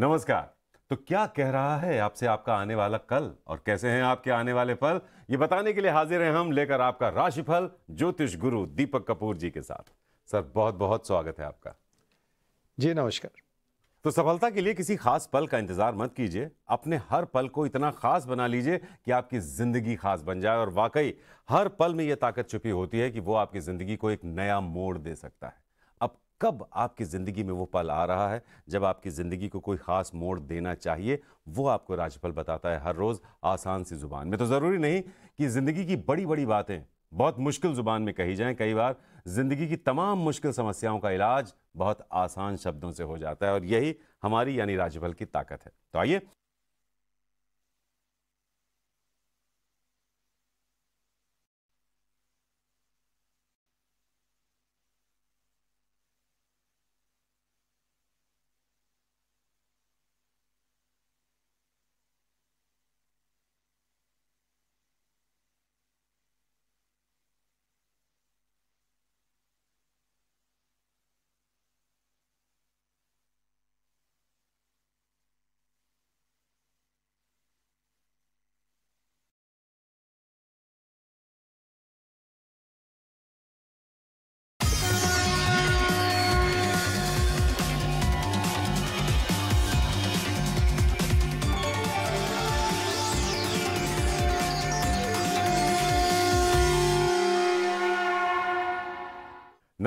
नमस्कार तो क्या कह रहा है आपसे आपका आने वाला कल और कैसे हैं आपके आने वाले पल ये बताने के लिए हाजिर हैं हम लेकर आपका राशिफल ज्योतिष गुरु दीपक कपूर जी के साथ सर बहुत बहुत स्वागत है आपका जी नमस्कार तो सफलता के लिए किसी खास पल का इंतजार मत कीजिए अपने हर पल को इतना खास बना लीजिए कि आपकी जिंदगी खास बन जाए और वाकई हर पल में यह ताकत छुपी होती है कि वो आपकी जिंदगी को एक नया मोड़ दे सकता है कब आपकी ज़िंदगी में वो पल आ रहा है जब आपकी ज़िंदगी को कोई ख़ास मोड़ देना चाहिए वो आपको राजफल बताता है हर रोज़ आसान सी ज़ुबान में तो ज़रूरी नहीं कि ज़िंदगी की बड़ी बड़ी बातें बहुत मुश्किल ज़ुबान में कही जाएं कई बार ज़िंदगी की तमाम मुश्किल समस्याओं का इलाज बहुत आसान शब्दों से हो जाता है और यही हमारी यानी राजफल की ताकत है तो आइए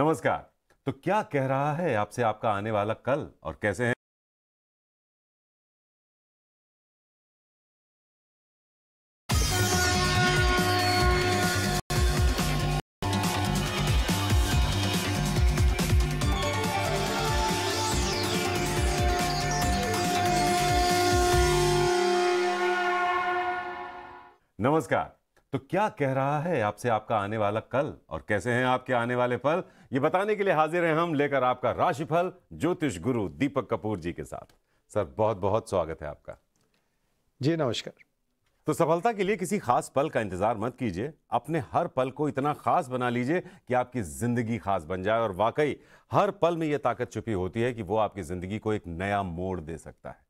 नमस्कार तो क्या कह रहा है आपसे आपका आने वाला कल और कैसे हैं नमस्कार तो क्या कह रहा है आपसे आपका आने वाला कल और कैसे हैं आपके आने वाले पल ये बताने के लिए हाजिर हैं हम लेकर आपका राशिफल ज्योतिष गुरु दीपक कपूर जी के साथ सर बहुत बहुत स्वागत है आपका जी नमस्कार तो सफलता के लिए किसी खास पल का इंतजार मत कीजिए अपने हर पल को इतना खास बना लीजिए कि आपकी जिंदगी खास बन जाए और वाकई हर पल में यह ताकत छुपी होती है कि वो आपकी जिंदगी को एक नया मोड़ दे सकता है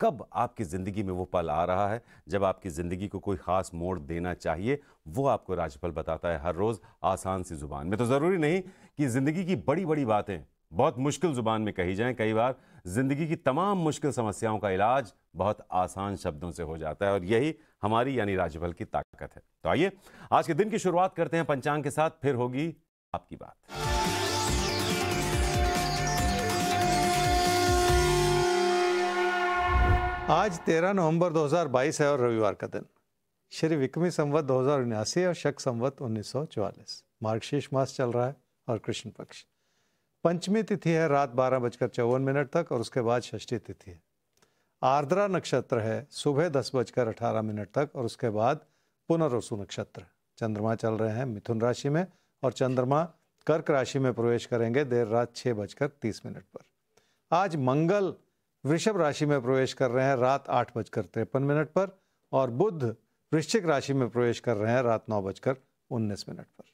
कब आपकी ज़िंदगी में वो पल आ रहा है जब आपकी ज़िंदगी को कोई ख़ास मोड़ देना चाहिए वो आपको राजफल बताता है हर रोज़ आसान सी ज़ुबान में तो ज़रूरी नहीं कि ज़िंदगी की बड़ी बड़ी बातें बहुत मुश्किल ज़ुबान में कही जाएं कई बार ज़िंदगी की तमाम मुश्किल समस्याओं का इलाज बहुत आसान शब्दों से हो जाता है और यही हमारी यानी राजफल की ताकत है तो आइए आज के दिन की शुरुआत करते हैं पंचांग के साथ फिर होगी आपकी बात आज 13 नवंबर 2022 है और रविवार का दिन श्री विक्रमी संवत दो और शक संवत 1944 मार्गशीर्ष मास चल रहा है और कृष्ण पक्ष पंचमी तिथि है रात बारह बजकर चौवन मिनट तक और उसके बाद षष्ठी तिथि है आर्द्रा नक्षत्र है सुबह दस बजकर अठारह मिनट तक और उसके बाद पुनर्वसु नक्षत्र चंद्रमा चल रहे हैं मिथुन राशि में और चंद्रमा कर्क राशि में प्रवेश करेंगे देर रात छः बजकर तीस मिनट पर आज मंगल वृषभ राशि में प्रवेश कर रहे हैं रात आठ बजकर तिरपन मिनट पर और बुद्ध वृश्चिक राशि में प्रवेश कर रहे हैं रात नौ बजकर उन्नीस मिनट पर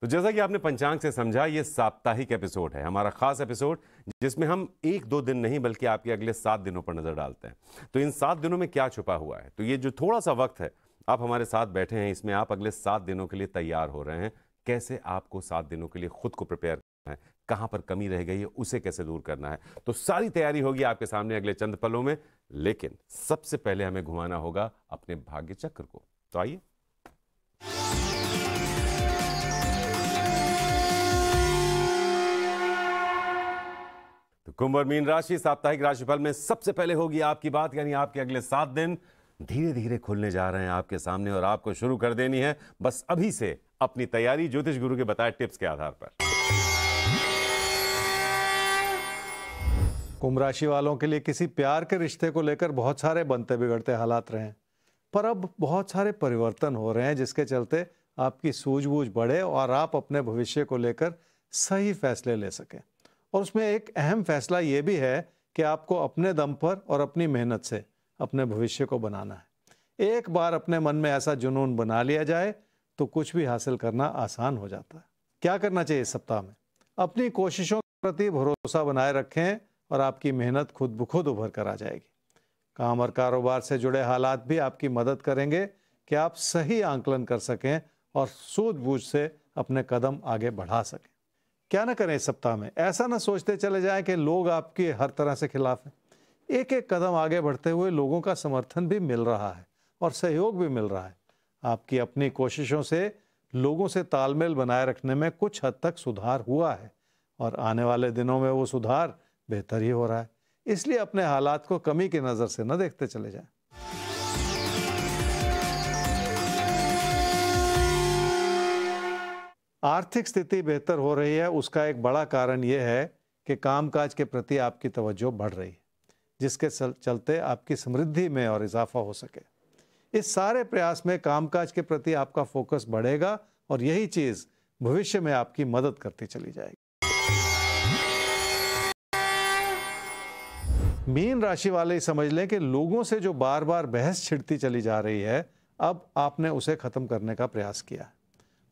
तो जैसा कि आपने पंचांग से समझा ये साप्ताहिक एपिसोड है हमारा खास एपिसोड जिसमें हम एक दो दिन नहीं बल्कि आपके अगले सात दिनों पर नजर डालते हैं तो इन सात दिनों में क्या छुपा हुआ है तो ये जो थोड़ा सा वक्त है आप हमारे साथ बैठे हैं इसमें आप अगले सात दिनों के लिए तैयार हो रहे हैं कैसे आपको सात दिनों के लिए खुद को प्रिपेयर करना है कहां पर कमी रह गई है उसे कैसे दूर करना है तो सारी तैयारी होगी आपके सामने अगले चंद पलों में लेकिन सबसे पहले हमें घुमाना होगा अपने भाग्य चक्र को तो आइए तो कुंभ और मीन राशि साप्ताहिक राशिफल में सबसे पहले होगी आपकी बात यानी आपके अगले सात दिन धीरे धीरे खुलने जा रहे हैं आपके सामने और आपको शुरू कर देनी है बस अभी से अपनी तैयारी ज्योतिष गुरु के बताए टिप्स के आधार पर कुंभ राशि वालों के लिए किसी प्यार के रिश्ते को लेकर बहुत सारे बनते बिगड़ते हालात रहे पर अब बहुत सारे परिवर्तन हो रहे हैं जिसके चलते आपकी सूझबूझ बढ़े और आप अपने भविष्य को लेकर सही फैसले ले सकें और उसमें एक अहम फैसला ये भी है कि आपको अपने दम पर और अपनी मेहनत से अपने भविष्य को बनाना है एक बार अपने मन में ऐसा जुनून बना लिया जाए तो कुछ भी हासिल करना आसान हो जाता है क्या करना चाहिए इस सप्ताह में अपनी कोशिशों के प्रति भरोसा बनाए रखें और आपकी मेहनत खुद ब खुद उभर कर आ जाएगी काम और कारोबार से जुड़े हालात भी आपकी मदद करेंगे कि आप सही आंकलन कर सकें और सूझबूझ से अपने कदम आगे बढ़ा सकें क्या ना करें इस सप्ताह में ऐसा ना सोचते चले जाएं कि लोग आपके हर तरह से खिलाफ हैं एक एक कदम आगे बढ़ते हुए लोगों का समर्थन भी मिल रहा है और सहयोग भी मिल रहा है आपकी अपनी कोशिशों से लोगों से तालमेल बनाए रखने में कुछ हद तक सुधार हुआ है और आने वाले दिनों में वो सुधार बेहतर ही हो रहा है इसलिए अपने हालात को कमी की नज़र से न देखते चले जाए आर्थिक स्थिति बेहतर हो रही है उसका एक बड़ा कारण यह है कि कामकाज के प्रति आपकी तवज्जो बढ़ रही है जिसके चलते आपकी समृद्धि में और इजाफा हो सके इस सारे प्रयास में कामकाज के प्रति आपका फोकस बढ़ेगा और यही चीज़ भविष्य में आपकी मदद करती चली जाएगी मीन राशि वाले समझ लें कि लोगों से जो बार बार बहस छिड़ती चली जा रही है अब आपने उसे ख़त्म करने का प्रयास किया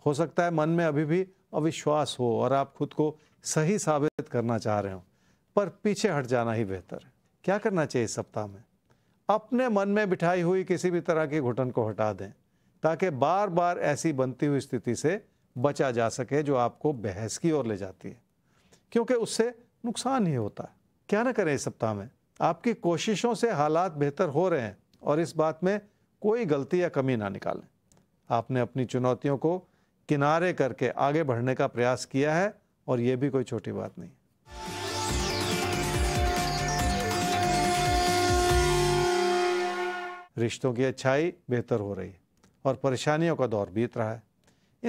हो सकता है मन में अभी भी अविश्वास हो और आप खुद को सही साबित करना चाह रहे हो पर पीछे हट जाना ही बेहतर है क्या करना चाहिए इस सप्ताह में अपने मन में बिठाई हुई किसी भी तरह की घुटन को हटा दें ताकि बार बार ऐसी बनती हुई स्थिति से बचा जा सके जो आपको बहस की ओर ले जाती है क्योंकि उससे नुकसान ही होता है क्या ना करें इस सप्ताह में आपकी कोशिशों से हालात बेहतर हो रहे हैं और इस बात में कोई गलती या कमी ना निकालें आपने अपनी चुनौतियों को किनारे करके आगे बढ़ने का प्रयास किया है और ये भी कोई छोटी बात नहीं रिश्तों की अच्छाई बेहतर हो रही है और परेशानियों का दौर बीत रहा है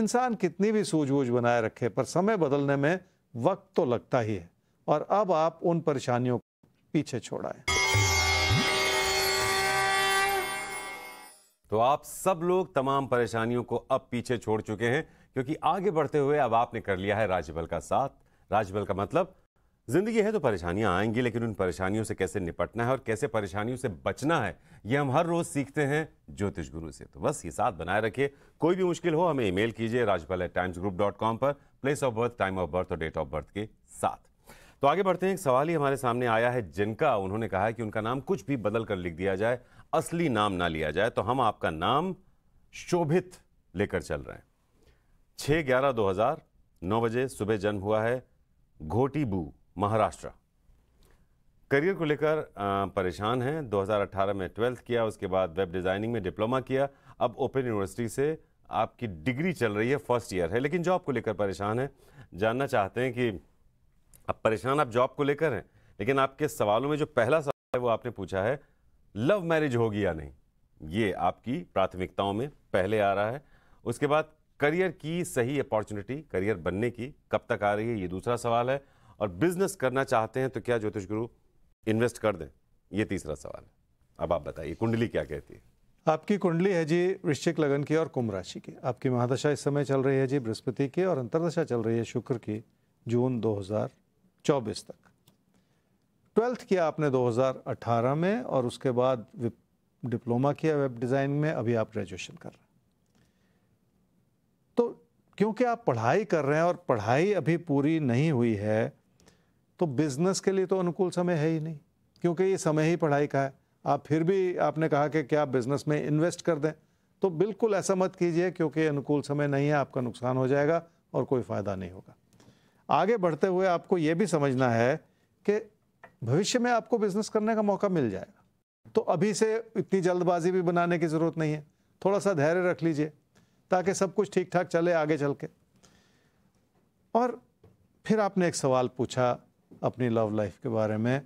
इंसान कितनी भी सूझबूझ बनाए रखे पर समय बदलने में वक्त तो लगता ही है और अब आप उन परेशानियों पीछे छोड़ा है तो आप सब लोग तमाम परेशानियों को अब पीछे छोड़ चुके हैं क्योंकि आगे बढ़ते हुए अब आपने कर लिया है राजबल का साथ राजबल का मतलब जिंदगी है तो परेशानियां आएंगी लेकिन उन परेशानियों से कैसे निपटना है और कैसे परेशानियों से बचना है ये हम हर रोज सीखते हैं ज्योतिष गुरु से तो बस ये साथ बनाए रखिए कोई भी मुश्किल हो हमें ईमेल कीजिए Rajpal at times group dot com पर place of birth time of birth और डेट ऑफ बर्थ के साथ तो आगे बढ़ते हैं एक सवाल ही हमारे सामने आया है जिनका उन्होंने कहा है कि उनका नाम कुछ भी बदल कर लिख दिया जाए असली नाम ना लिया जाए तो हम आपका नाम शोभित लेकर चल रहे हैं छः ग्यारह दो हज़ार नौ बजे सुबह जन्म हुआ है घोटीबू महाराष्ट्र करियर को लेकर परेशान हैं 2018 में ट्वेल्थ किया उसके बाद वेब डिज़ाइनिंग में डिप्लोमा किया अब ओपन यूनिवर्सिटी से आपकी डिग्री चल रही है फर्स्ट ईयर है लेकिन जॉब को लेकर परेशान है जानना चाहते हैं कि अब परेशान आप जॉब को लेकर हैं लेकिन आपके सवालों में जो पहला सवाल है वो आपने पूछा है लव मैरिज होगी या नहीं ये आपकी प्राथमिकताओं में पहले आ रहा है उसके बाद करियर की सही अपॉर्चुनिटी करियर बनने की कब तक आ रही है ये दूसरा सवाल है और बिजनेस करना चाहते हैं तो क्या ज्योतिष गुरु इन्वेस्ट कर दें ये तीसरा सवाल है अब आप बताइए कुंडली क्या कहती है आपकी कुंडली है जी वृश्चिक लगन की और कुंभ राशि की आपकी महादशा इस समय चल रही है जी बृहस्पति की और अंतरदशा चल रही है शुक्र की जून 24 तक ट्वेल्थ किया आपने 2018 में और उसके बाद डिप्लोमा किया वेब डिज़ाइन में अभी आप ग्रेजुएशन कर रहे हैं तो क्योंकि आप पढ़ाई कर रहे हैं और पढ़ाई अभी पूरी नहीं हुई है तो बिज़नेस के लिए तो अनुकूल समय है ही नहीं क्योंकि ये समय ही पढ़ाई का है आप फिर भी आपने कहा कि क्या बिज़नेस में इन्वेस्ट कर दें तो बिल्कुल ऐसा मत कीजिए क्योंकि अनुकूल समय नहीं है आपका नुकसान हो जाएगा और कोई फ़ायदा नहीं होगा आगे बढ़ते हुए आपको ये भी समझना है कि भविष्य में आपको बिजनेस करने का मौका मिल जाएगा तो अभी से इतनी जल्दबाजी भी बनाने की ज़रूरत नहीं है थोड़ा सा धैर्य रख लीजिए ताकि सब कुछ ठीक ठाक चले आगे चल के और फिर आपने एक सवाल पूछा अपनी लव लाइफ के बारे में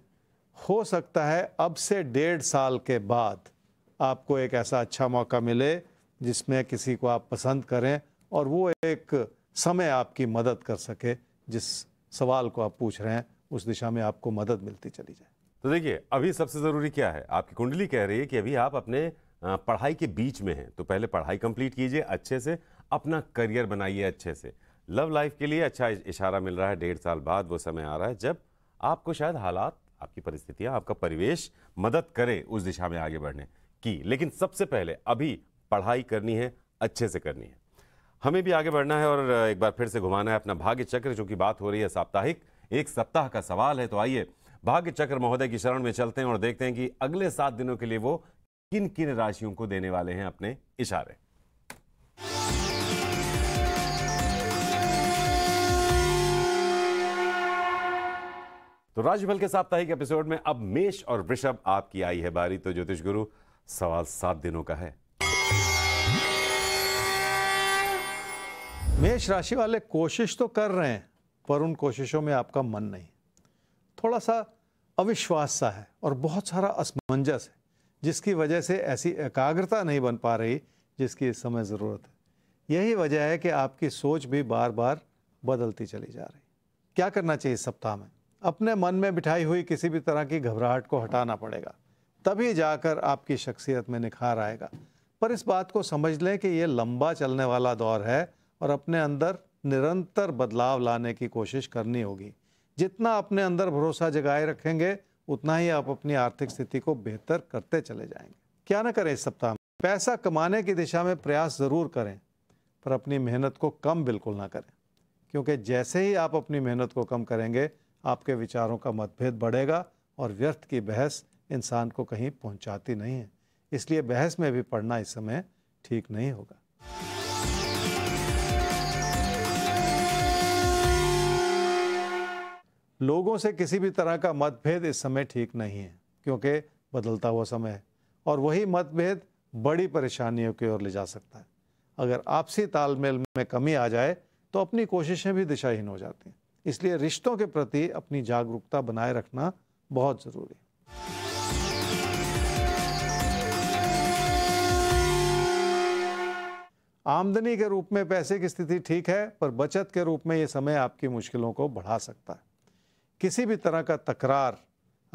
हो सकता है अब से डेढ़ साल के बाद आपको एक ऐसा अच्छा मौका मिले जिसमें किसी को आप पसंद करें और वो एक समय आपकी मदद कर सके जिस सवाल को आप पूछ रहे हैं उस दिशा में आपको मदद मिलती चली जाए तो देखिए अभी सबसे ज़रूरी क्या है आपकी कुंडली कह रही है कि अभी आप अपने पढ़ाई के बीच में हैं तो पहले पढ़ाई कंप्लीट कीजिए अच्छे से अपना करियर बनाइए अच्छे से लव लाइफ के लिए अच्छा इशारा मिल रहा है डेढ़ साल बाद वो समय आ रहा है जब आपको शायद हालात आपकी परिस्थितियां आपका परिवेश मदद करे उस दिशा में आगे बढ़ने की लेकिन सबसे पहले अभी पढ़ाई करनी है अच्छे से करनी है हमें भी आगे बढ़ना है और एक बार फिर से घुमाना है अपना भाग्य चक्र जो की बात हो रही है साप्ताहिक एक सप्ताह का सवाल है तो आइए भाग्य चक्र महोदय की शरण में चलते हैं और देखते हैं कि अगले सात दिनों के लिए वो किन किन राशियों को देने वाले हैं अपने इशारे तो राज्यफल के साप्ताहिक एपिसोड में अब मेष और वृषभ आपकी आई है बारी तो ज्योतिष गुरु सवाल सात दिनों का है मेष राशि वाले कोशिश तो कर रहे हैं पर उन कोशिशों में आपका मन नहीं थोड़ा सा अविश्वास सा है और बहुत सारा असमंजस है जिसकी वजह से ऐसी एकाग्रता नहीं बन पा रही जिसकी इस समय ज़रूरत है यही वजह है कि आपकी सोच भी बार बार बदलती चली जा रही क्या करना चाहिए इस सप्ताह में अपने मन में बिठाई हुई किसी भी तरह की घबराहट को हटाना पड़ेगा तभी जाकर आपकी शख्सियत में निखार आएगा पर इस बात को समझ लें कि ये लंबा चलने वाला दौर है और अपने अंदर निरंतर बदलाव लाने की कोशिश करनी होगी जितना अपने अंदर भरोसा जगाए रखेंगे उतना ही आप अपनी आर्थिक स्थिति को बेहतर करते चले जाएंगे क्या ना करें इस सप्ताह में पैसा कमाने की दिशा में प्रयास ज़रूर करें पर अपनी मेहनत को कम बिल्कुल ना करें क्योंकि जैसे ही आप अपनी मेहनत को कम करेंगे आपके विचारों का मतभेद बढ़ेगा और व्यर्थ की बहस इंसान को कहीं पहुंचाती नहीं है इसलिए बहस में भी पढ़ना इस समय ठीक नहीं होगा लोगों से किसी भी तरह का मतभेद इस समय ठीक नहीं है क्योंकि बदलता हुआ समय है और वही मतभेद बड़ी परेशानियों की ओर ले जा सकता है अगर आपसी तालमेल में कमी आ जाए तो अपनी कोशिशें भी दिशाहीन हो जाती हैं इसलिए रिश्तों के प्रति अपनी जागरूकता बनाए रखना बहुत ज़रूरी है आमदनी के रूप में पैसे की स्थिति ठीक है पर बचत के रूप में ये समय आपकी मुश्किलों को बढ़ा सकता है किसी भी तरह का तकरार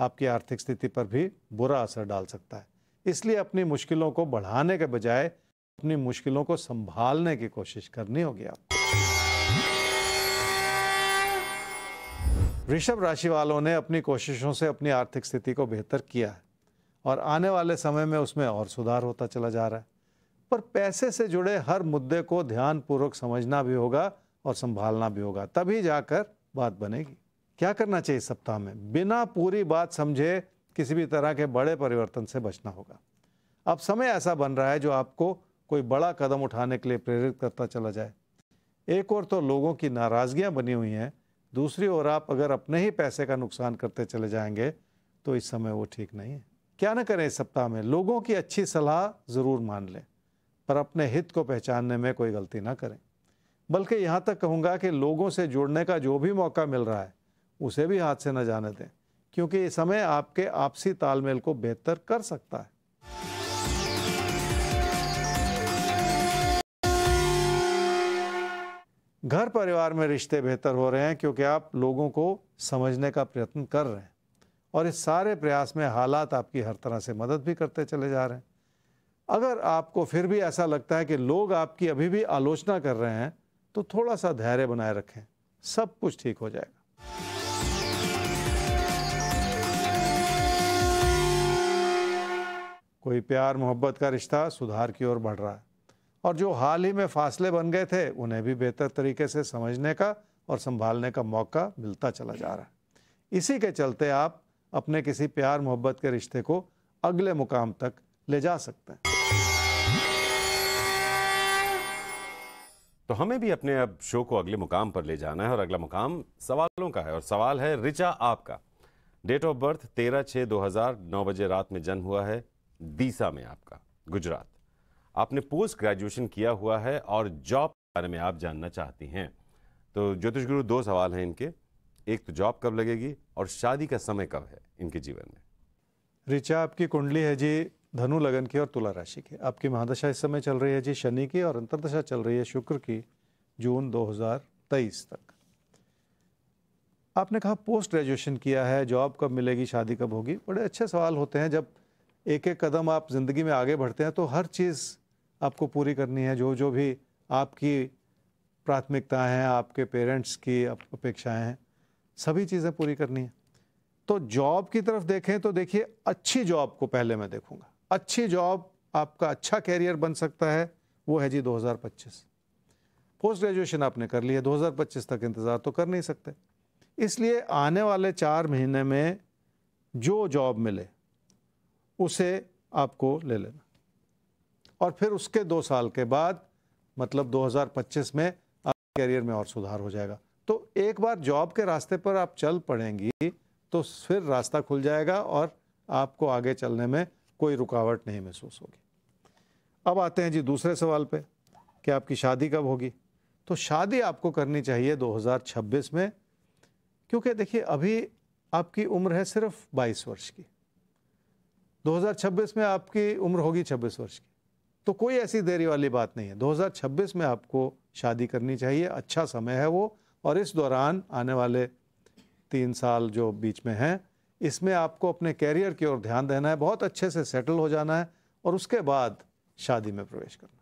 आपकी आर्थिक स्थिति पर भी बुरा असर डाल सकता है इसलिए अपनी मुश्किलों को बढ़ाने के बजाय अपनी मुश्किलों को संभालने की कोशिश करनी होगी आप ऋषभ राशि वालों ने अपनी कोशिशों से अपनी आर्थिक स्थिति को बेहतर किया है और आने वाले समय में उसमें और सुधार होता चला जा रहा है पर पैसे से जुड़े हर मुद्दे को ध्यानपूर्वक समझना भी होगा और संभालना भी होगा तभी जाकर बात बनेगी क्या करना चाहिए सप्ताह में बिना पूरी बात समझे किसी भी तरह के बड़े परिवर्तन से बचना होगा अब समय ऐसा बन रहा है जो आपको कोई बड़ा कदम उठाने के लिए प्रेरित करता चला जाए एक और तो लोगों की नाराजगियां बनी हुई हैं दूसरी ओर आप अगर अपने ही पैसे का नुकसान करते चले जाएंगे तो इस समय वो ठीक नहीं है क्या ना करें इस सप्ताह में लोगों की अच्छी सलाह ज़रूर मान लें पर अपने हित को पहचानने में कोई गलती ना करें बल्कि यहाँ तक कहूँगा कि लोगों से जुड़ने का जो भी मौका मिल रहा है उसे भी हाथ से न जाने दें क्योंकि ये समय आपके आपसी तालमेल को बेहतर कर सकता है घर परिवार में रिश्ते बेहतर हो रहे हैं क्योंकि आप लोगों को समझने का प्रयत्न कर रहे हैं और इस सारे प्रयास में हालात आपकी हर तरह से मदद भी करते चले जा रहे हैं अगर आपको फिर भी ऐसा लगता है कि लोग आपकी अभी भी आलोचना कर रहे हैं तो थोड़ा सा धैर्य बनाए रखें सब कुछ ठीक हो जाएगा कोई प्यार मोहब्बत का रिश्ता सुधार की ओर बढ़ रहा है और जो हाल ही में फासले बन गए थे उन्हें भी बेहतर तरीके से समझने का और संभालने का मौका मिलता चला जा रहा है इसी के चलते आप अपने किसी प्यार मोहब्बत के रिश्ते को अगले मुकाम तक ले जा सकते हैं तो हमें भी अपने अब शो को अगले मुकाम पर ले जाना है और अगला मुकाम सवालों का है और सवाल है रिचा आपका डेट ऑफ बर्थ तेरह छः दो हज़ार नौ बजे रात में जन्म हुआ है दीसा में आपका गुजरात आपने पोस्ट ग्रेजुएशन किया हुआ है और जॉब के बारे में आप जानना चाहती हैं तो ज्योतिष गुरु दो सवाल हैं इनके एक तो जॉब कब लगेगी और शादी का समय कब है इनके जीवन में ऋचा आपकी कुंडली है जी धनु लगन की और तुला राशि की आपकी महादशा इस समय चल रही है जी शनि की और अंतरदशा चल रही है शुक्र की जून 2023 तक आपने कहा पोस्ट ग्रेजुएशन किया है जॉब कब मिलेगी शादी कब होगी बड़े अच्छे सवाल होते हैं जब एक एक कदम आप ज़िंदगी में आगे बढ़ते हैं तो हर चीज़ आपको पूरी करनी है जो जो भी आपकी प्राथमिकताएं हैं आपके पेरेंट्स की अपेक्षाएं हैं सभी चीज़ें पूरी करनी है तो जॉब की तरफ देखें तो देखिए अच्छी जॉब को पहले मैं देखूंगा अच्छी जॉब आपका अच्छा कैरियर बन सकता है वो है जी 2025 पोस्ट ग्रेजुएशन आपने कर लिया 2025 तक इंतज़ार तो कर नहीं सकते इसलिए आने वाले चार महीने में जो जॉब मिले उसे आपको ले लेना और फिर उसके दो साल के बाद मतलब 2025 में आप करियर में और सुधार हो जाएगा तो एक बार जॉब के रास्ते पर आप चल पड़ेंगी तो फिर रास्ता खुल जाएगा और आपको आगे चलने में कोई रुकावट नहीं महसूस होगी अब आते हैं जी दूसरे सवाल पे कि आपकी शादी कब होगी तो शादी आपको करनी चाहिए 2026 में क्योंकि देखिए अभी आपकी उम्र है सिर्फ 22 वर्ष की 2026 में आपकी उम्र होगी 26 वर्ष की तो कोई ऐसी देरी वाली बात नहीं है 2026 में आपको शादी करनी चाहिए अच्छा समय है वो और इस दौरान आने वाले तीन साल जो बीच में हैं इसमें आपको अपने कैरियर की ओर ध्यान देना है बहुत अच्छे से सेटल हो जाना है और उसके बाद शादी में प्रवेश करना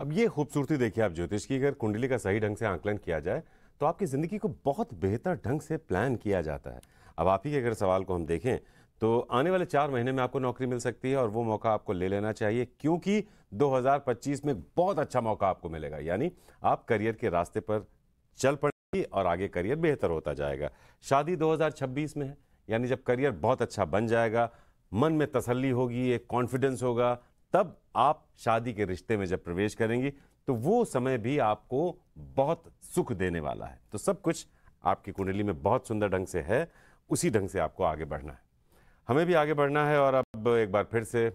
अब ये खूबसूरती देखिए आप ज्योतिष की अगर कुंडली का सही ढंग से आंकलन किया जाए तो आपकी ज़िंदगी को बहुत बेहतर ढंग से प्लान किया जाता है अब आप ही के अगर सवाल को हम देखें तो आने वाले चार महीने में आपको नौकरी मिल सकती है और वो मौका आपको ले लेना चाहिए क्योंकि 2025 में बहुत अच्छा मौका आपको मिलेगा यानी आप करियर के रास्ते पर चल पड़ेंगी और आगे करियर बेहतर होता जाएगा शादी 2026 में है यानी जब करियर बहुत अच्छा बन जाएगा मन में तसल्ली होगी एक कॉन्फिडेंस होगा तब आप शादी के रिश्ते में जब प्रवेश करेंगी तो वो समय भी आपको बहुत सुख देने वाला है तो सब कुछ आपकी कुंडली में बहुत सुंदर ढंग से है उसी ढंग से आपको आगे बढ़ना है हमें भी आगे बढ़ना है और अब एक बार फिर से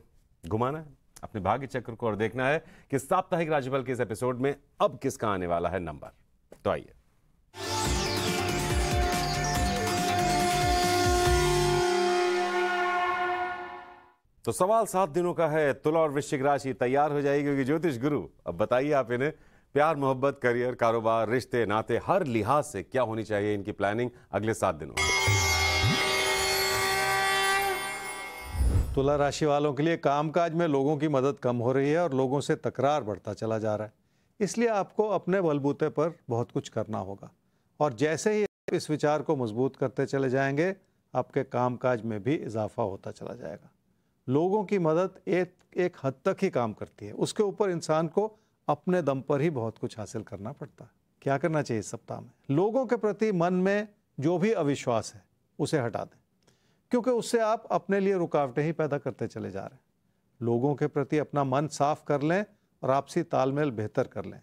घुमाना है अपने भाग्य चक्र को और देखना है कि साप्ताहिक राज्यपाल के इस एपिसोड में अब किसका आने वाला है नंबर तो आइए तो सवाल सात दिनों का है तुला और वृश्चिक राशि तैयार हो जाएगी क्योंकि ज्योतिष गुरु अब बताइए आप इन्हें प्यार मोहब्बत करियर कारोबार रिश्ते नाते हर लिहाज से क्या होनी चाहिए इनकी प्लानिंग अगले सात दिनों तुला राशि वालों के लिए कामकाज में लोगों की मदद कम हो रही है और लोगों से तकरार बढ़ता चला जा रहा है इसलिए आपको अपने बलबूते पर बहुत कुछ करना होगा और जैसे ही आप इस विचार को मजबूत करते चले जाएंगे आपके कामकाज में भी इजाफा होता चला जाएगा लोगों की मदद एक एक हद तक ही काम करती है उसके ऊपर इंसान को अपने दम पर ही बहुत कुछ हासिल करना पड़ता है क्या करना चाहिए इस सप्ताह में लोगों के प्रति मन में जो भी अविश्वास है उसे हटा दें क्योंकि उससे आप अपने लिए रुकावटें ही पैदा करते चले जा रहे हैं लोगों के प्रति अपना मन साफ कर लें और आपसी तालमेल बेहतर कर लें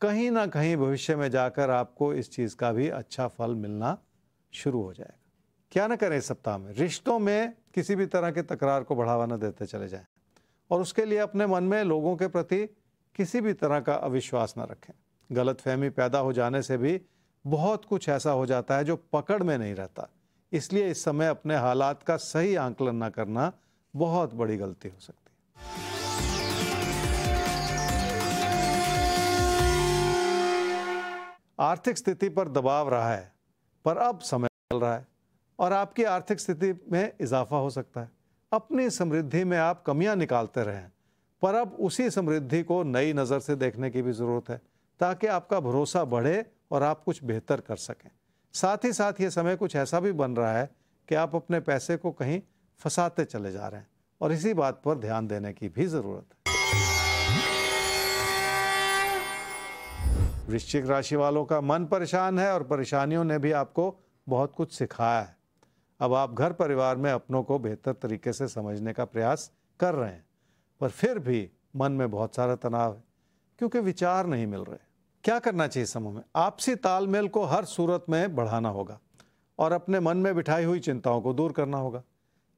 कहीं ना कहीं भविष्य में जाकर आपको इस चीज़ का भी अच्छा फल मिलना शुरू हो जाएगा क्या ना करें इस सप्ताह में रिश्तों में किसी भी तरह के तकरार को बढ़ावा न देते चले जाएं और उसके लिए अपने मन में लोगों के प्रति किसी भी तरह का अविश्वास ना रखें गलत फहमी पैदा हो जाने से भी बहुत कुछ ऐसा हो जाता है जो पकड़ में नहीं रहता इसलिए इस समय अपने हालात का सही आंकलन न करना बहुत बड़ी गलती हो सकती है आर्थिक स्थिति पर दबाव रहा है पर अब समय चल रहा है और आपकी आर्थिक स्थिति में इजाफा हो सकता है अपनी समृद्धि में आप कमियां निकालते रहें पर अब उसी समृद्धि को नई नज़र से देखने की भी ज़रूरत है ताकि आपका भरोसा बढ़े और आप कुछ बेहतर कर सकें साथ ही साथ ये समय कुछ ऐसा भी बन रहा है कि आप अपने पैसे को कहीं फंसाते चले जा रहे हैं और इसी बात पर ध्यान देने की भी ज़रूरत है वृश्चिक राशि वालों का मन परेशान है और परेशानियों ने भी आपको बहुत कुछ सिखाया है अब आप घर परिवार में अपनों को बेहतर तरीके से समझने का प्रयास कर रहे हैं पर फिर भी मन में बहुत सारा तनाव है क्योंकि विचार नहीं मिल रहे क्या करना चाहिए समूह में आपसी तालमेल को हर सूरत में बढ़ाना होगा और अपने मन में बिठाई हुई चिंताओं को दूर करना होगा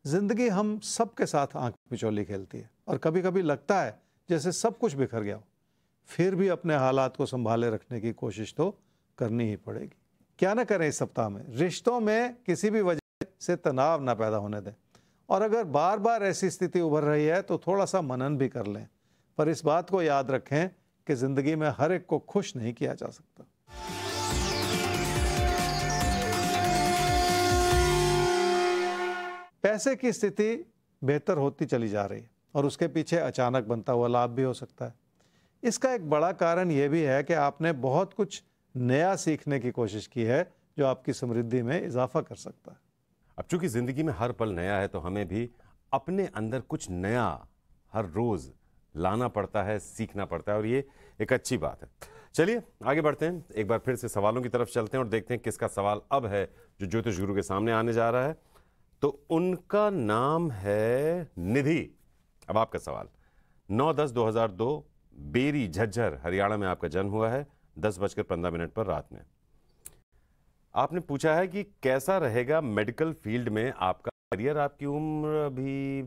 ज़िंदगी हम सब के साथ आंख मिचौली खेलती है और कभी कभी लगता है जैसे सब कुछ बिखर गया हो फिर भी अपने हालात को संभाले रखने की कोशिश तो करनी ही पड़ेगी क्या ना करें इस सप्ताह में रिश्तों में किसी भी वजह से तनाव ना पैदा होने दें और अगर बार बार ऐसी स्थिति उभर रही है तो थोड़ा सा मनन भी कर लें पर इस बात को याद रखें कि ज़िंदगी में हर एक को खुश नहीं किया जा सकता पैसे की स्थिति बेहतर होती चली जा रही है और उसके पीछे अचानक बनता हुआ लाभ भी हो सकता है इसका एक बड़ा कारण यह भी है कि आपने बहुत कुछ नया सीखने की कोशिश की है जो आपकी समृद्धि में इजाफा कर सकता है अब चूंकि ज़िंदगी में हर पल नया है तो हमें भी अपने अंदर कुछ नया हर रोज़ लाना पड़ता है सीखना पड़ता है और ये एक अच्छी बात है चलिए आगे बढ़ते हैं एक बार फिर से सवालों की तरफ चलते हैं और देखते हैं किसका सवाल अब है जो ज्योतिष गुरु के सामने आने जा रहा है तो उनका नाम है निधि अब आपका सवाल नौ दस दो हज़ार दो बेरी झज्जर हरियाणा में आपका जन्म हुआ है दस बजकर पंद्रह मिनट पर रात में आपने पूछा है कि कैसा रहेगा मेडिकल फील्ड में आपका करियर आपकी उम्र भी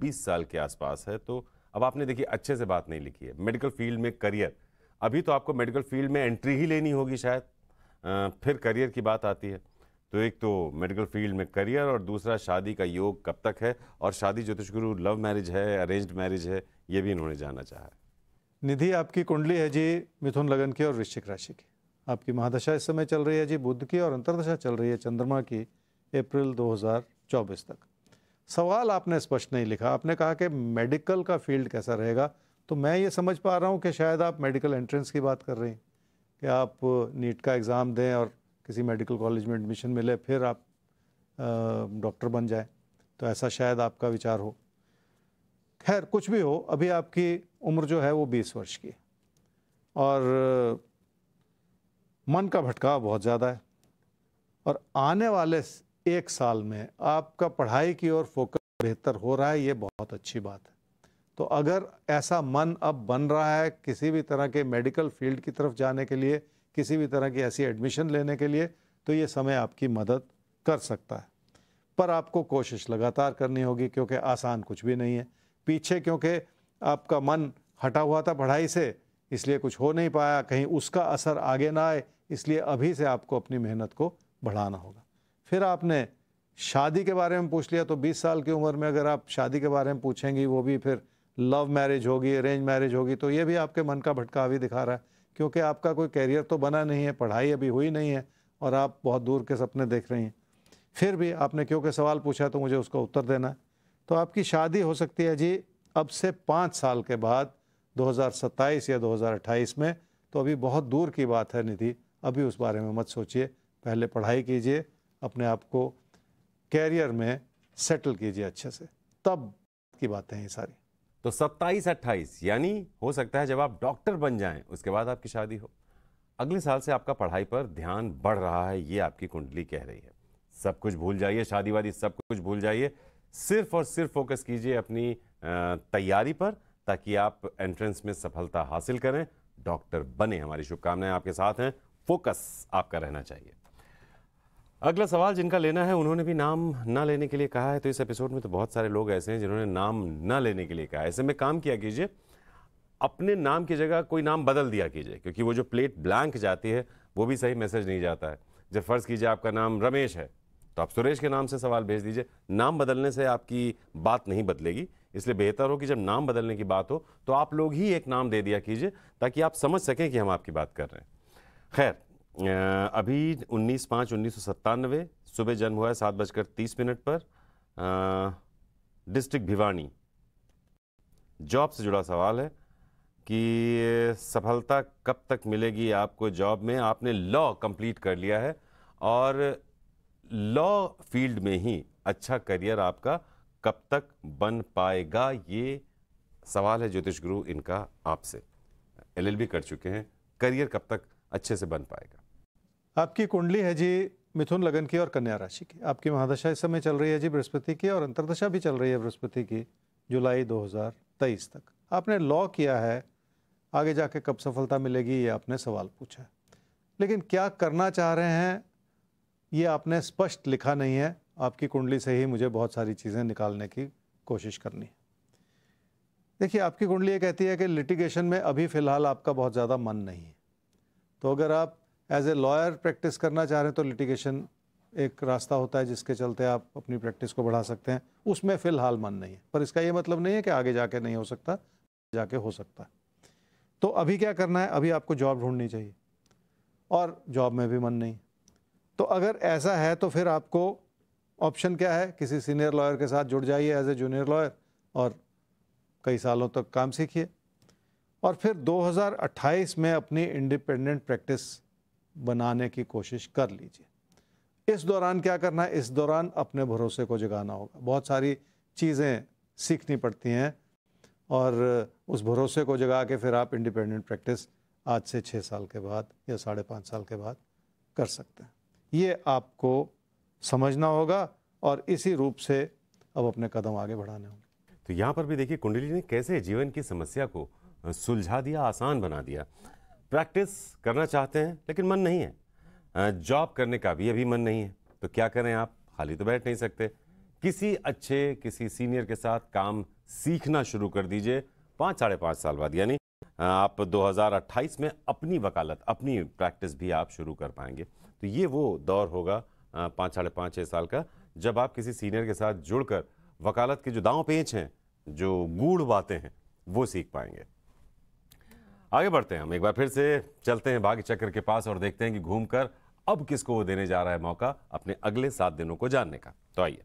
बीस साल के आसपास है तो अब आपने देखिए अच्छे से बात नहीं लिखी है मेडिकल फील्ड में करियर अभी तो आपको मेडिकल फील्ड में एंट्री ही लेनी होगी शायद फिर करियर की बात आती है तो एक तो मेडिकल फील्ड में करियर और दूसरा शादी का योग कब तक है और शादी ज्योतिष गुरु लव मैरिज है अरेंज मैरिज है ये भी इन्होंने जाना चाहा है निधि आपकी कुंडली है जी मिथुन लगन की और वृश्चिक राशि की आपकी महादशा इस समय चल रही है जी बुद्ध की और अंतरदशा चल रही है चंद्रमा की अप्रैल 2024 तक सवाल आपने स्पष्ट नहीं लिखा आपने कहा कि मेडिकल का फील्ड कैसा रहेगा तो मैं ये समझ पा रहा हूँ कि शायद आप मेडिकल एंट्रेंस की बात कर रही हैं कि आप नीट का एग्ज़ाम दें और किसी मेडिकल कॉलेज में एडमिशन मिले फिर आप डॉक्टर बन जाए तो ऐसा शायद आपका विचार हो खैर कुछ भी हो अभी आपकी उम्र जो है वो बीस वर्ष की है और मन का भटकाव बहुत ज़्यादा है और आने वाले एक साल में आपका पढ़ाई की ओर फोकस बेहतर हो रहा है ये बहुत अच्छी बात है तो अगर ऐसा मन अब बन रहा है किसी भी तरह के मेडिकल फील्ड की तरफ जाने के लिए किसी भी तरह की ऐसी एडमिशन लेने के लिए तो ये समय आपकी मदद कर सकता है पर आपको कोशिश लगातार करनी होगी क्योंकि आसान कुछ भी नहीं है पीछे क्योंकि आपका मन हटा हुआ था पढ़ाई से इसलिए कुछ हो नहीं पाया कहीं उसका असर आगे ना आए इसलिए अभी से आपको अपनी मेहनत को बढ़ाना होगा फिर आपने शादी के बारे में पूछ लिया तो 20 साल की उम्र में अगर आप शादी के बारे में पूछेंगी वो भी फिर लव मैरिज होगी अरेंज मैरिज होगी तो ये भी आपके मन का भटका भी दिखा रहा है क्योंकि आपका कोई कैरियर तो बना नहीं है पढ़ाई अभी हुई नहीं है और आप बहुत दूर के सपने देख रही हैं फिर भी आपने क्योंकि सवाल पूछा तो मुझे उसका उत्तर देना है तो आपकी शादी हो सकती है जी अब से पाँच साल के बाद 2027 या 2028 में तो अभी बहुत दूर की बात है निधि अभी उस बारे में मत सोचिए पहले पढ़ाई कीजिए अपने आप को कैरियर में सेटल कीजिए अच्छे से तब की बातें हैं सारी तो सत्ताईस अट्ठाईस यानी हो सकता है जब आप डॉक्टर बन जाएं उसके बाद आपकी शादी हो अगले साल से आपका पढ़ाई पर ध्यान बढ़ रहा है ये आपकी कुंडली कह रही है सब कुछ भूल जाइए शादी वादी सब कुछ भूल जाइए सिर्फ और सिर्फ फोकस कीजिए अपनी तैयारी पर ताकि आप एंट्रेंस में सफलता हासिल करें डॉक्टर बने हमारी शुभकामनाएं आपके साथ हैं फोकस आपका रहना चाहिए अगला सवाल जिनका लेना है उन्होंने भी नाम ना लेने के लिए कहा है तो इस एपिसोड में तो बहुत सारे लोग ऐसे हैं जिन्होंने नाम ना लेने के लिए कहा है ऐसे में काम किया कीजिए अपने नाम की जगह कोई नाम बदल दिया कीजिए क्योंकि वो जो प्लेट ब्लैंक जाती है वो भी सही मैसेज नहीं जाता है जब फ़र्ज़ कीजिए आपका नाम रमेश है तो आप सुरेश के नाम से सवाल भेज दीजिए नाम बदलने से आपकी बात नहीं बदलेगी इसलिए बेहतर हो कि जब नाम बदलने की बात हो तो आप लोग ही एक नाम दे दिया कीजिए ताकि आप समझ सकें कि हम आपकी बात कर रहे हैं खैर अभी उन्नीस पाँच उन्नीस सौ सत्तानवे सुबह जन्म हुआ है सात बजकर तीस मिनट पर डिस्ट्रिक्ट भिवानी जॉब से जुड़ा सवाल है कि सफलता कब तक मिलेगी आपको जॉब में आपने लॉ कंप्लीट कर लिया है और लॉ फील्ड में ही अच्छा करियर आपका कब तक बन पाएगा ये सवाल है ज्योतिष गुरु इनका आपसे एलएलबी कर चुके हैं करियर कब तक अच्छे से बन पाएगा आपकी कुंडली है जी मिथुन लगन की और कन्या राशि की आपकी महादशा इस समय चल रही है जी बृहस्पति की और अंतरदशा भी चल रही है बृहस्पति की जुलाई 2023 तक आपने लॉ किया है आगे जाके कब सफलता मिलेगी ये आपने सवाल पूछा है लेकिन क्या करना चाह रहे हैं ये आपने स्पष्ट लिखा नहीं है आपकी कुंडली से ही मुझे बहुत सारी चीज़ें निकालने की कोशिश करनी है देखिए आपकी कुंडली ये कहती है कि लिटिगेशन में अभी फ़िलहाल आपका बहुत ज़्यादा मन नहीं है तो अगर आप एज ए लॉयर प्रैक्टिस करना चाह रहे हैं तो लिटिगेशन एक रास्ता होता है जिसके चलते आप अपनी प्रैक्टिस को बढ़ा सकते हैं उसमें फ़िलहाल मन नहीं है पर इसका ये मतलब नहीं है कि आगे जाके नहीं हो सकता जाके हो सकता है तो अभी क्या करना है अभी आपको जॉब ढूंढनी चाहिए और जॉब में भी मन नहीं तो अगर ऐसा है तो फिर आपको ऑप्शन क्या है किसी सीनियर लॉयर के साथ जुड़ जाइए एज ए जूनियर लॉयर और कई सालों तक काम सीखिए और फिर 2028 में अपनी इंडिपेंडेंट प्रैक्टिस बनाने की कोशिश कर लीजिए इस दौरान क्या करना है इस दौरान अपने भरोसे को जगाना होगा बहुत सारी चीज़ें सीखनी पड़ती हैं और उस भरोसे को जगा के फिर आप इंडिपेंडेंट प्रैक्टिस आज से छः साल के बाद या साढ़े पाँच साल के बाद कर सकते हैं ये आपको समझना होगा और इसी रूप से अब अपने कदम आगे बढ़ाने होंगे तो यहाँ पर भी देखिए कुंडली ने कैसे जीवन की समस्या को सुलझा दिया आसान बना दिया प्रैक्टिस करना चाहते हैं लेकिन मन नहीं है जॉब करने का भी अभी मन नहीं है तो क्या करें आप खाली तो बैठ नहीं सकते किसी अच्छे किसी सीनियर के साथ काम सीखना शुरू कर दीजिए पाँच साढ़े पाँच साल बाद यानी आप 2028 में अपनी वकालत अपनी प्रैक्टिस भी आप शुरू कर पाएंगे तो ये वो दौर होगा पाँच साढ़े पाँच छः साल का जब आप किसी सीनियर के साथ जुड़कर वकालत के जो दाव पेच हैं जो गूढ़ बातें हैं वो सीख पाएंगे आगे बढ़ते हैं हम एक बार फिर से चलते हैं भाग्य चक्र के पास और देखते हैं कि घूमकर अब किसको वो देने जा रहा है मौका अपने अगले सात दिनों को जानने का तो आइए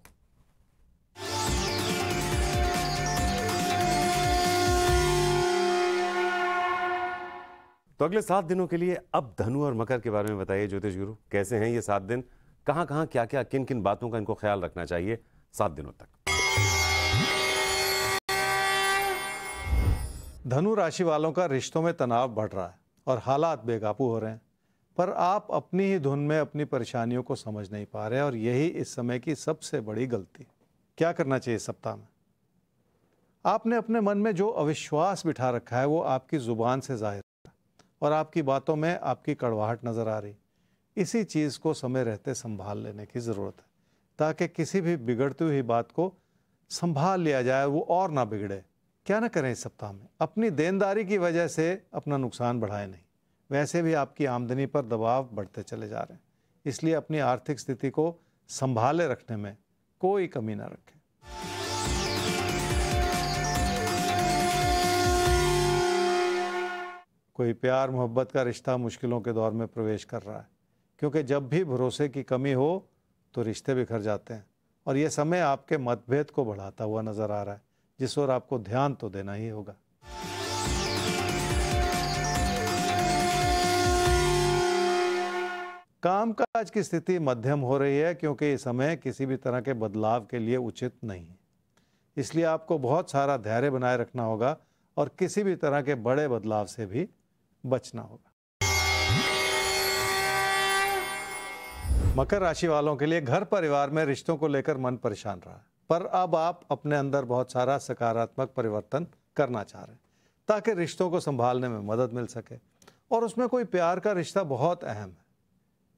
तो अगले सात दिनों के लिए अब धनु और मकर के बारे में बताइए ज्योतिष गुरु कैसे हैं ये सात दिन कहां कहां क्या क्या किन किन बातों का इनको ख्याल रखना चाहिए सात दिनों तक धनु राशि वालों का रिश्तों में तनाव बढ़ रहा है और हालात बेकाबू हो रहे हैं पर आप अपनी ही धुन में अपनी परेशानियों को समझ नहीं पा रहे और यही इस समय की सबसे बड़ी गलती क्या करना चाहिए सप्ताह में आपने अपने मन में जो अविश्वास बिठा रखा है वो आपकी ज़ुबान से जाहिर और आपकी बातों में आपकी कड़वाहट नज़र आ रही इसी चीज़ को समय रहते संभाल लेने की ज़रूरत है ताकि किसी भी बिगड़ती हुई बात को संभाल लिया जाए वो और ना बिगड़े क्या ना करें इस सप्ताह में अपनी देनदारी की वजह से अपना नुकसान बढ़ाए नहीं वैसे भी आपकी आमदनी पर दबाव बढ़ते चले जा रहे हैं इसलिए अपनी आर्थिक स्थिति को संभाले रखने में कोई कमी ना रखें कोई प्यार मोहब्बत का रिश्ता मुश्किलों के दौर में प्रवेश कर रहा है क्योंकि जब भी भरोसे की कमी हो तो रिश्ते बिखर जाते हैं और यह समय आपके मतभेद को बढ़ाता हुआ नज़र आ रहा है जिस ओर आपको ध्यान तो देना ही होगा कामकाज की स्थिति मध्यम हो रही है क्योंकि इस समय किसी भी तरह के बदलाव के लिए उचित नहीं है इसलिए आपको बहुत सारा धैर्य बनाए रखना होगा और किसी भी तरह के बड़े बदलाव से भी बचना होगा मकर राशि वालों के लिए घर परिवार में रिश्तों को लेकर मन परेशान रहा है पर अब आप अपने अंदर बहुत सारा सकारात्मक परिवर्तन करना चाह रहे हैं ताकि रिश्तों को संभालने में मदद मिल सके और उसमें कोई प्यार का रिश्ता बहुत अहम है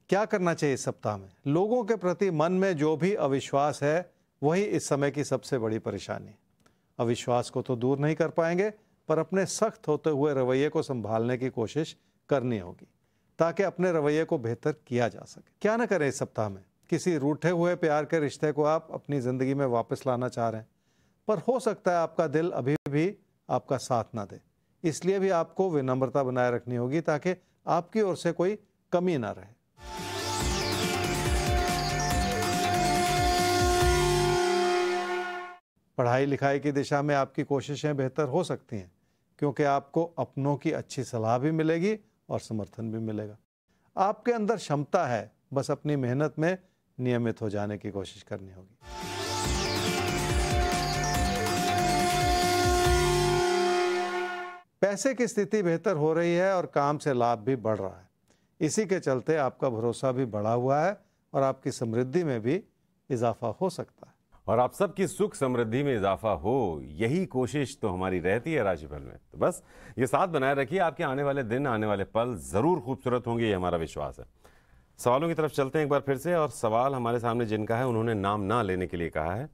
क्या करना चाहिए इस सप्ताह में लोगों के प्रति मन में जो भी अविश्वास है वही इस समय की सबसे बड़ी परेशानी है अविश्वास को तो दूर नहीं कर पाएंगे पर अपने सख्त होते हुए रवैये को संभालने की कोशिश करनी होगी ताकि अपने रवैये को बेहतर किया जा सके क्या ना करें इस सप्ताह में किसी रूठे हुए प्यार के रिश्ते को आप अपनी ज़िंदगी में वापस लाना चाह रहे हैं पर हो सकता है आपका दिल अभी भी आपका साथ ना दे इसलिए भी आपको विनम्रता बनाए रखनी होगी ताकि आपकी ओर से कोई कमी ना रहे पढ़ाई लिखाई की दिशा में आपकी कोशिशें बेहतर हो सकती हैं क्योंकि आपको अपनों की अच्छी सलाह भी मिलेगी और समर्थन भी मिलेगा आपके अंदर क्षमता है बस अपनी मेहनत में नियमित हो जाने की कोशिश करनी होगी पैसे की स्थिति बेहतर हो रही है और काम से लाभ भी बढ़ रहा है इसी के चलते आपका भरोसा भी बढ़ा हुआ है और आपकी समृद्धि में भी इजाफा हो सकता है और आप सबकी सुख समृद्धि में इजाफा हो यही कोशिश तो हमारी रहती है राशिफल में तो बस ये साथ बनाए रखिए आपके आने वाले दिन आने वाले पल ज़रूर खूबसूरत होंगे ये हमारा विश्वास है सवालों की तरफ चलते हैं एक बार फिर से और सवाल हमारे सामने जिनका है उन्होंने नाम ना लेने के लिए कहा है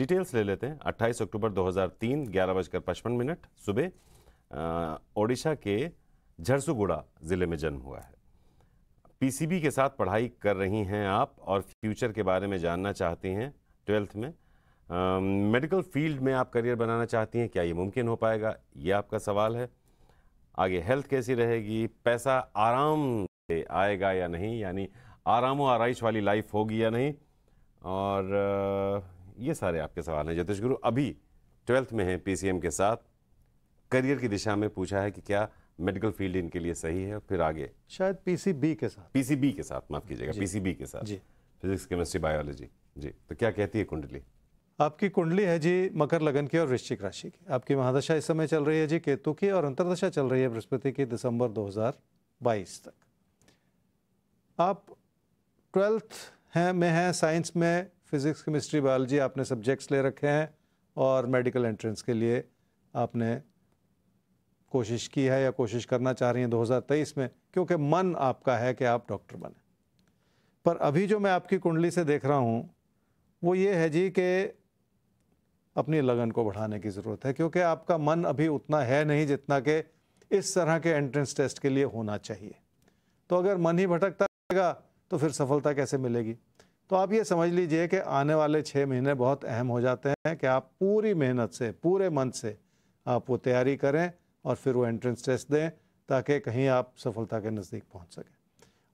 डिटेल्स ले लेते हैं 28 अक्टूबर 2003 ग्यारह बजकर पचपन मिनट सुबह ओडिशा के झरसुगुड़ा ज़िले में जन्म हुआ है पीसीबी के साथ पढ़ाई कर रही हैं आप और फ्यूचर के बारे में जानना चाहती हैं ट्वेल्थ में मेडिकल फील्ड में आप करियर बनाना चाहती हैं क्या ये मुमकिन हो पाएगा ये आपका सवाल है आगे हेल्थ कैसी रहेगी पैसा आराम आएगा या नहीं यानी आराम आराइश आरइश वाली लाइफ होगी या नहीं और ये सारे आपके सवाल हैं ज्योतिष गुरु अभी ट्वेल्थ में हैं पीसीएम के साथ करियर की दिशा में पूछा है कि क्या मेडिकल फील्ड इनके लिए सही है और फिर आगे शायद पीसीबी के साथ पीसीबी के साथ माफ कीजिएगा पीसीबी के साथ जी फिजिक्स केमिस्ट्री बायोलॉजी जी तो क्या कहती है कुंडली आपकी कुंडली है जी मकर लगन की और वृश्चिक राशि की आपकी महादशा इस समय चल रही है जी केतु की और अंतरदशा चल रही है बृहस्पति की दिसंबर 2022 तक आप ट्वेल्थ हैं में हैं साइंस में फिज़िक्स केमिस्ट्री बायोलॉजी आपने सब्जेक्ट्स ले रखे हैं और मेडिकल एंट्रेंस के लिए आपने कोशिश की है या कोशिश करना चाह रही हैं 2023 में क्योंकि मन आपका है कि आप डॉक्टर बने पर अभी जो मैं आपकी कुंडली से देख रहा हूँ वो ये है जी कि अपनी लगन को बढ़ाने की ज़रूरत है क्योंकि आपका मन अभी उतना है नहीं जितना कि इस तरह के एंट्रेंस टेस्ट के लिए होना चाहिए तो अगर मन ही भटकता जाएगा तो फिर सफलता कैसे मिलेगी तो आप ये समझ लीजिए कि आने वाले छः महीने बहुत अहम हो जाते हैं कि आप पूरी मेहनत से पूरे मन से आप वो तैयारी करें और फिर वो एंट्रेंस टेस्ट दें ताकि कहीं आप सफलता के नज़दीक पहुंच सकें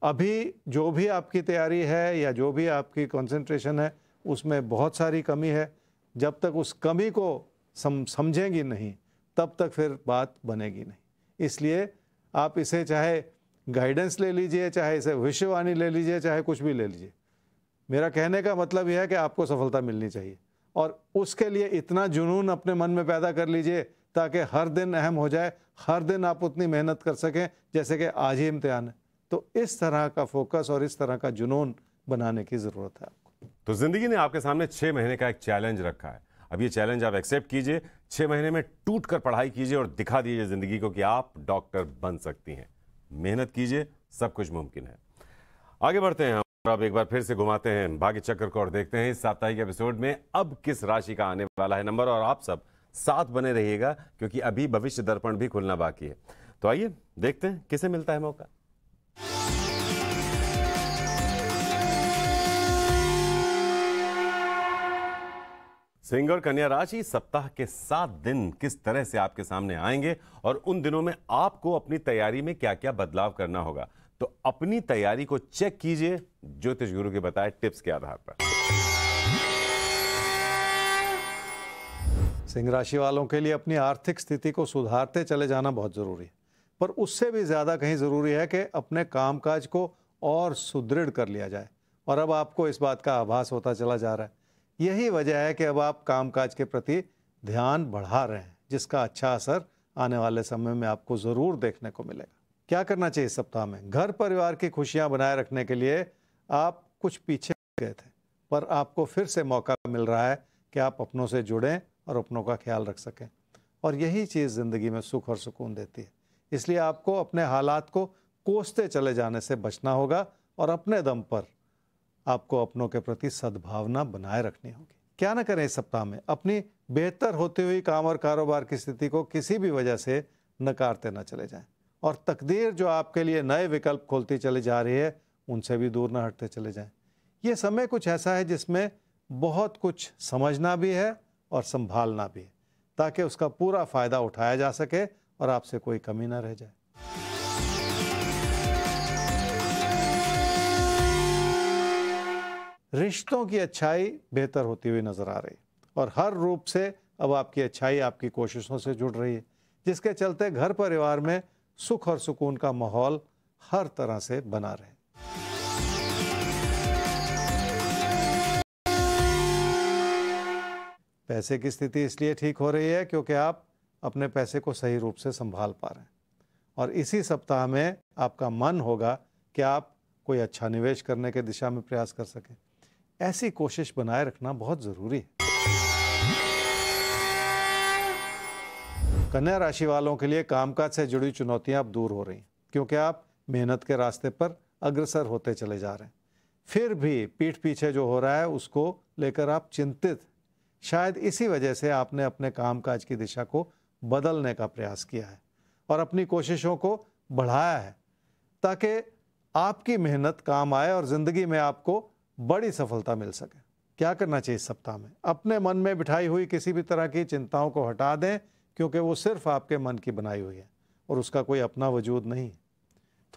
अभी जो भी आपकी तैयारी है या जो भी आपकी कंसंट्रेशन है उसमें बहुत सारी कमी है जब तक उस कमी को सम समझेंगी नहीं तब तक फिर बात बनेगी नहीं इसलिए आप इसे चाहे गाइडेंस ले लीजिए चाहे इसे भविष्यवाणी ले लीजिए चाहे कुछ भी ले लीजिए मेरा कहने का मतलब यह है कि आपको सफलता मिलनी चाहिए और उसके लिए इतना जुनून अपने मन में पैदा कर लीजिए ताकि हर दिन अहम हो जाए हर दिन आप उतनी मेहनत कर सकें जैसे कि आज ही इम्तहान है तो इस तरह का फोकस और इस तरह का जुनून बनाने की ज़रूरत है आपको तो ज़िंदगी ने आपके सामने छः महीने का एक चैलेंज रखा है अब ये चैलेंज आप एक्सेप्ट कीजिए छः महीने में टूट कर पढ़ाई कीजिए और दिखा दीजिए ज़िंदगी को कि आप डॉक्टर बन सकती हैं मेहनत कीजिए सब कुछ मुमकिन है आगे बढ़ते हैं हम अब एक बार फिर से घुमाते हैं भाग्य चक्र को और देखते हैं इस साप्ताहिक एपिसोड में अब किस राशि का आने वाला है नंबर और आप सब साथ बने रहिएगा क्योंकि अभी भविष्य दर्पण भी खुलना बाकी है तो आइए देखते हैं किसे मिलता है मौका सिंह और कन्या राशि सप्ताह के सात दिन किस तरह से आपके सामने आएंगे और उन दिनों में आपको अपनी तैयारी में क्या क्या बदलाव करना होगा तो अपनी तैयारी को चेक कीजिए ज्योतिष गुरु के बताए टिप्स के आधार पर सिंह राशि वालों के लिए अपनी आर्थिक स्थिति को सुधारते चले जाना बहुत जरूरी है पर उससे भी ज़्यादा कहीं ज़रूरी है कि अपने कामकाज को और सुदृढ़ कर लिया जाए और अब आपको इस बात का आभास होता चला जा रहा है यही वजह है कि अब आप कामकाज के प्रति ध्यान बढ़ा रहे हैं जिसका अच्छा असर आने वाले समय में आपको ज़रूर देखने को मिलेगा क्या करना चाहिए इस सप्ताह में घर परिवार की खुशियाँ बनाए रखने के लिए आप कुछ पीछे गए थे पर आपको फिर से मौका मिल रहा है कि आप अपनों से जुड़ें और अपनों का ख्याल रख सकें और यही चीज़ ज़िंदगी में सुख और सुकून देती है इसलिए आपको अपने हालात को कोसते चले जाने से बचना होगा और अपने दम पर आपको अपनों के प्रति सद्भावना बनाए रखनी होगी क्या ना करें इस सप्ताह में अपनी बेहतर होती हुई काम और कारोबार की स्थिति को किसी भी वजह से नकारते ना चले जाएं और तकदीर जो आपके लिए नए विकल्प खोलती चली जा रही है उनसे भी दूर ना हटते चले जाएं ये समय कुछ ऐसा है जिसमें बहुत कुछ समझना भी है और संभालना भी है ताकि उसका पूरा फ़ायदा उठाया जा सके और आपसे कोई कमी ना रह जाए रिश्तों की अच्छाई बेहतर होती हुई नज़र आ रही और हर रूप से अब आपकी अच्छाई आपकी कोशिशों से जुड़ रही है जिसके चलते घर परिवार में सुख और सुकून का माहौल हर तरह से बना रहे पैसे की स्थिति इसलिए ठीक हो रही है क्योंकि आप अपने पैसे को सही रूप से संभाल पा रहे हैं और इसी सप्ताह में आपका मन होगा कि आप कोई अच्छा निवेश करने के दिशा में प्रयास कर सकें ऐसी कोशिश बनाए रखना बहुत ज़रूरी है कन्या राशि वालों के लिए कामकाज से जुड़ी चुनौतियां अब दूर हो रही हैं क्योंकि आप मेहनत के रास्ते पर अग्रसर होते चले जा रहे हैं फिर भी पीठ पीछे जो हो रहा है उसको लेकर आप चिंतित शायद इसी वजह से आपने अपने कामकाज की दिशा को बदलने का प्रयास किया है और अपनी कोशिशों को बढ़ाया है ताकि आपकी मेहनत काम आए और ज़िंदगी में आपको बड़ी सफलता मिल सके क्या करना चाहिए इस सप्ताह में अपने मन में बिठाई हुई किसी भी तरह की चिंताओं को हटा दें क्योंकि वो सिर्फ आपके मन की बनाई हुई है और उसका कोई अपना वजूद नहीं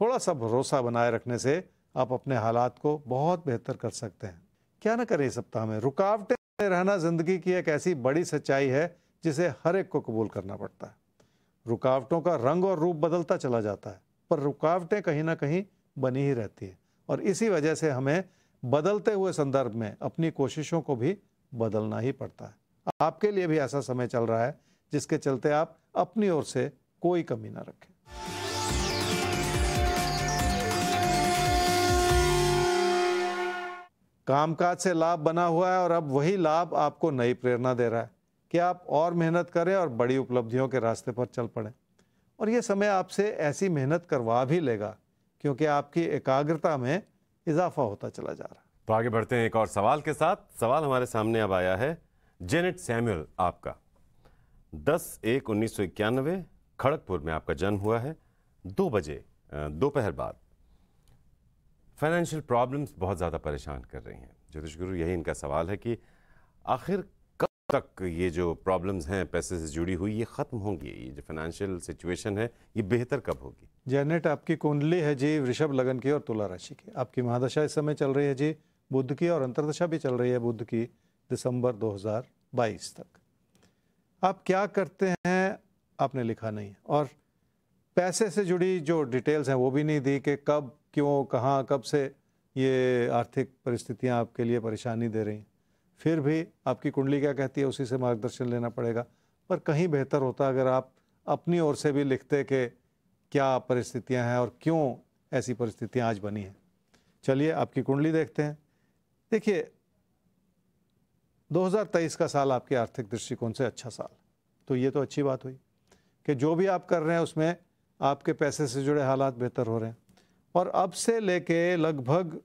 थोड़ा सा भरोसा बनाए रखने से आप अपने हालात को बहुत बेहतर कर सकते हैं क्या ना करें इस सप्ताह में रुकावटें रहना ज़िंदगी की एक ऐसी बड़ी सच्चाई है जिसे हर एक को कबूल करना पड़ता है रुकावटों का रंग और रूप बदलता चला जाता है पर रुकावटें कहीं ना कहीं बनी ही रहती है और इसी वजह से हमें बदलते हुए संदर्भ में अपनी कोशिशों को भी बदलना ही पड़ता है आपके लिए भी ऐसा समय चल रहा है जिसके चलते आप अपनी ओर से कोई कमी ना रखें कामकाज से लाभ बना हुआ है और अब वही लाभ आपको नई प्रेरणा दे रहा है कि आप और मेहनत करें और बड़ी उपलब्धियों के रास्ते पर चल पड़ें और ये समय आपसे ऐसी मेहनत करवा भी लेगा क्योंकि आपकी एकाग्रता में इजाफा होता चला जा रहा है तो आगे बढ़ते हैं एक और सवाल के साथ सवाल हमारे सामने अब आया है जेनेट सैम्यूल आपका दस एक उन्नीस सौ इक्यानवे खड़गपुर में आपका जन्म हुआ है दो बजे दोपहर बाद फाइनेंशियल प्रॉब्लम्स बहुत ज़्यादा परेशान कर रही हैं ज्योतिष गुरु यही इनका सवाल है कि आखिर तक ये जो प्रॉब्लम्स हैं पैसे से जुड़ी हुई ये ख़त्म होंगी ये जो फाइनेंशियल सिचुएशन है ये बेहतर कब होगी जैनेट आपकी कुंडली है जी वृषभ लगन की और तुला राशि की आपकी महादशा इस समय चल रही है जी बुद्ध की और अंतरदशा भी चल रही है बुद्ध की दिसंबर 2022 तक आप क्या करते हैं आपने लिखा नहीं और पैसे से जुड़ी जो डिटेल्स हैं वो भी नहीं दी कि कब क्यों कहाँ कब से ये आर्थिक परिस्थितियाँ आपके लिए परेशानी दे रही हैं फिर भी आपकी कुंडली क्या कहती है उसी से मार्गदर्शन लेना पड़ेगा पर कहीं बेहतर होता अगर आप अपनी ओर से भी लिखते कि क्या परिस्थितियां हैं और क्यों ऐसी परिस्थितियां आज बनी हैं चलिए आपकी कुंडली देखते हैं देखिए 2023 का साल आपके आर्थिक दृष्टिकोण से अच्छा साल तो ये तो अच्छी बात हुई कि जो भी आप कर रहे हैं उसमें आपके पैसे से जुड़े हालात बेहतर हो रहे हैं और अब से लेके लगभग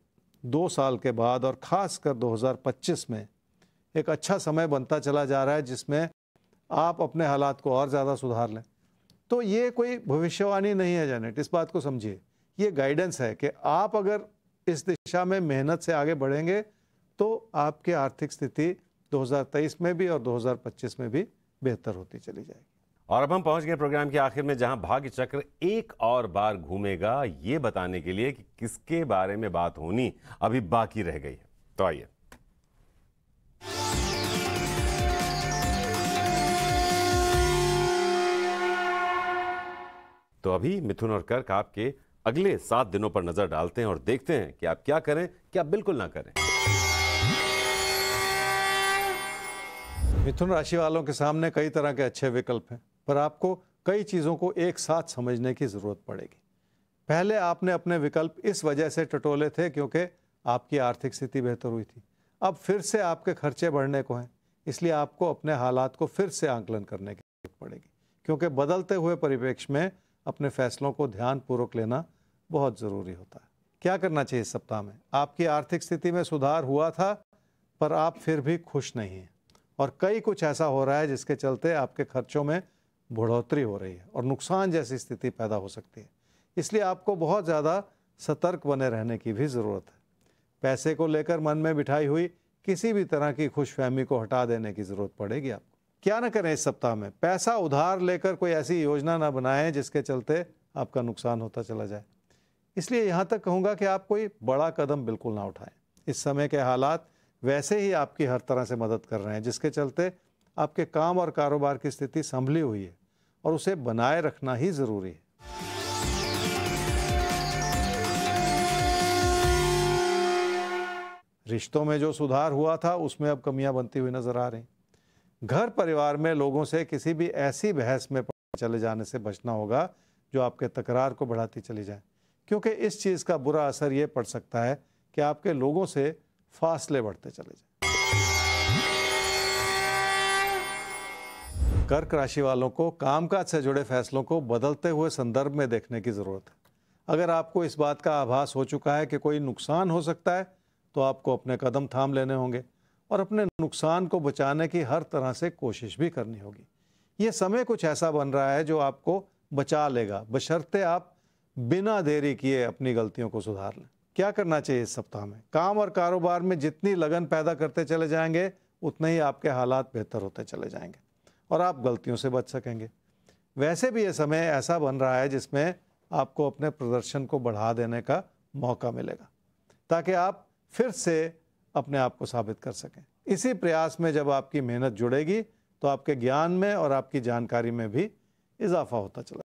दो साल के बाद और ख़ास कर 2025 में एक अच्छा समय बनता चला जा रहा है जिसमें आप अपने हालात को और ज़्यादा सुधार लें तो ये कोई भविष्यवाणी नहीं है जैनेट इस बात को समझिए ये गाइडेंस है कि आप अगर इस दिशा में मेहनत से आगे बढ़ेंगे तो आपकी आर्थिक स्थिति 2023 में भी और 2025 में भी बेहतर होती चली जाएगी और अब हम पहुंच गए प्रोग्राम के आखिर में जहां भाग्य चक्र एक और बार घूमेगा ये बताने के लिए कि किसके बारे में बात होनी अभी बाकी रह गई है तो आइए तो अभी मिथुन और कर्क आपके अगले सात दिनों पर नजर डालते हैं और देखते हैं कि आप क्या करें क्या बिल्कुल ना करें मिथुन राशि वालों के सामने कई तरह के अच्छे विकल्प हैं पर आपको कई चीज़ों को एक साथ समझने की ज़रूरत पड़ेगी पहले आपने अपने विकल्प इस वजह से टटोले थे क्योंकि आपकी आर्थिक स्थिति बेहतर हुई थी अब फिर से आपके खर्चे बढ़ने को हैं इसलिए आपको अपने हालात को फिर से आंकलन करने की जरूरत पड़ेगी क्योंकि बदलते हुए परिप्रेक्ष्य में अपने फैसलों को ध्यानपूर्वक लेना बहुत ज़रूरी होता है क्या करना चाहिए इस सप्ताह में आपकी आर्थिक स्थिति में सुधार हुआ था पर आप फिर भी खुश नहीं हैं और कई कुछ ऐसा हो रहा है जिसके चलते आपके खर्चों में बढ़ोतरी हो रही है और नुकसान जैसी स्थिति पैदा हो सकती है इसलिए आपको बहुत ज़्यादा सतर्क बने रहने की भी ज़रूरत है पैसे को लेकर मन में बिठाई हुई किसी भी तरह की खुशफहमी को हटा देने की ज़रूरत पड़ेगी आपको क्या ना करें इस सप्ताह में पैसा उधार लेकर कोई ऐसी योजना ना बनाएं जिसके चलते आपका नुकसान होता चला जाए इसलिए यहाँ तक कहूँगा कि आप कोई बड़ा कदम बिल्कुल ना उठाएं इस समय के हालात वैसे ही आपकी हर तरह से मदद कर रहे हैं जिसके चलते आपके काम और कारोबार की स्थिति संभली हुई है और उसे बनाए रखना ही ज़रूरी है रिश्तों में जो सुधार हुआ था उसमें अब कमियां बनती हुई नजर आ रही घर परिवार में लोगों से किसी भी ऐसी बहस में चले जाने से बचना होगा जो आपके तकरार को बढ़ाती चली जाए क्योंकि इस चीज़ का बुरा असर ये पड़ सकता है कि आपके लोगों से फासले बढ़ते चले जाए कर्क राशि वालों को कामकाज से जुड़े फैसलों को बदलते हुए संदर्भ में देखने की ज़रूरत है अगर आपको इस बात का आभास हो चुका है कि कोई नुकसान हो सकता है तो आपको अपने कदम थाम लेने होंगे और अपने नुकसान को बचाने की हर तरह से कोशिश भी करनी होगी ये समय कुछ ऐसा बन रहा है जो आपको बचा लेगा बशर्ते आप बिना देरी किए अपनी गलतियों को सुधार लें क्या करना चाहिए इस सप्ताह में काम और कारोबार में जितनी लगन पैदा करते चले जाएंगे उतने ही आपके हालात बेहतर होते चले जाएंगे और आप गलतियों से बच सकेंगे वैसे भी ये समय ऐसा बन रहा है जिसमें आपको अपने प्रदर्शन को बढ़ा देने का मौका मिलेगा ताकि आप फिर से अपने आप को साबित कर सकें इसी प्रयास में जब आपकी मेहनत जुड़ेगी तो आपके ज्ञान में और आपकी जानकारी में भी इजाफा होता चला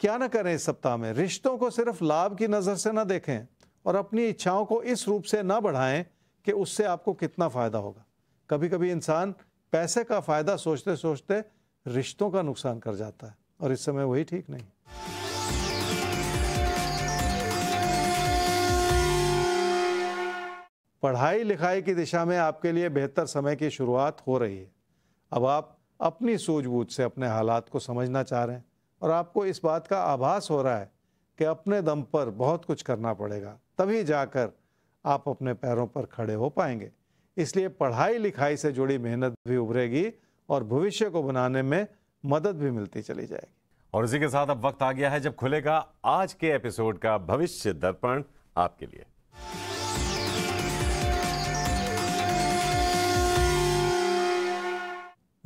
क्या ना करें इस सप्ताह में रिश्तों को सिर्फ लाभ की नज़र से ना देखें और अपनी इच्छाओं को इस रूप से ना बढ़ाएं कि उससे आपको कितना फ़ायदा होगा कभी कभी इंसान पैसे का फ़ायदा सोचते सोचते रिश्तों का नुकसान कर जाता है और इस समय वही ठीक नहीं पढ़ाई लिखाई की दिशा में आपके लिए बेहतर समय की शुरुआत हो रही है अब आप अपनी सूझबूझ से अपने हालात को समझना चाह रहे हैं और आपको इस बात का आभास हो रहा है कि अपने दम पर बहुत कुछ करना पड़ेगा तभी जाकर आप अपने पैरों पर खड़े हो पाएंगे इसलिए पढ़ाई लिखाई से जुड़ी मेहनत भी उभरेगी और भविष्य को बनाने में मदद भी मिलती चली जाएगी और इसी के साथ अब वक्त आ गया है जब खुलेगा आज के एपिसोड का भविष्य दर्पण आपके लिए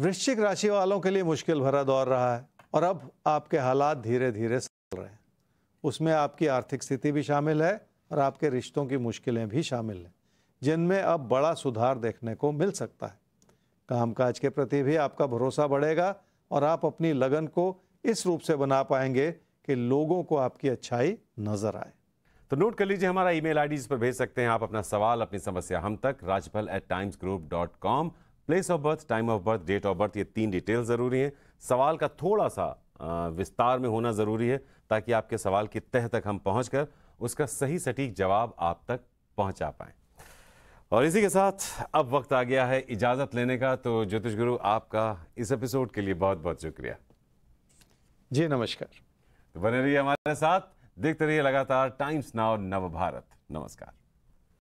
वृश्चिक राशि वालों के लिए मुश्किल भरा दौर रहा है और अब आपके हालात धीरे धीरे संभल रहे हैं उसमें आपकी आर्थिक स्थिति भी शामिल है और आपके रिश्तों की मुश्किलें भी शामिल हैं जिनमें अब बड़ा सुधार देखने को मिल सकता है कामकाज के प्रति भी आपका भरोसा बढ़ेगा और आप अपनी लगन को इस रूप से बना पाएंगे कि लोगों को आपकी अच्छाई नजर आए तो नोट कर लीजिए हमारा ईमेल आईडी इस पर भेज सकते हैं आप अपना सवाल अपनी समस्या हम तक Rajpal at times group dot com place of birth time of birth date of birth ये तीन डिटेल ज़रूरी हैं सवाल का थोड़ा सा विस्तार में होना ज़रूरी है ताकि आपके सवाल की तह तक हम पहुँच कर उसका सही सटीक जवाब आप तक पहुँचा पाए और इसी के साथ अब वक्त आ गया है इजाज़त लेने का तो ज्योतिष गुरु आपका इस एपिसोड के लिए बहुत बहुत शुक्रिया जी नमस्कार तो बने रहिए हमारे साथ देखते रहिए लगातार टाइम्स नाउ नव भारत नमस्कार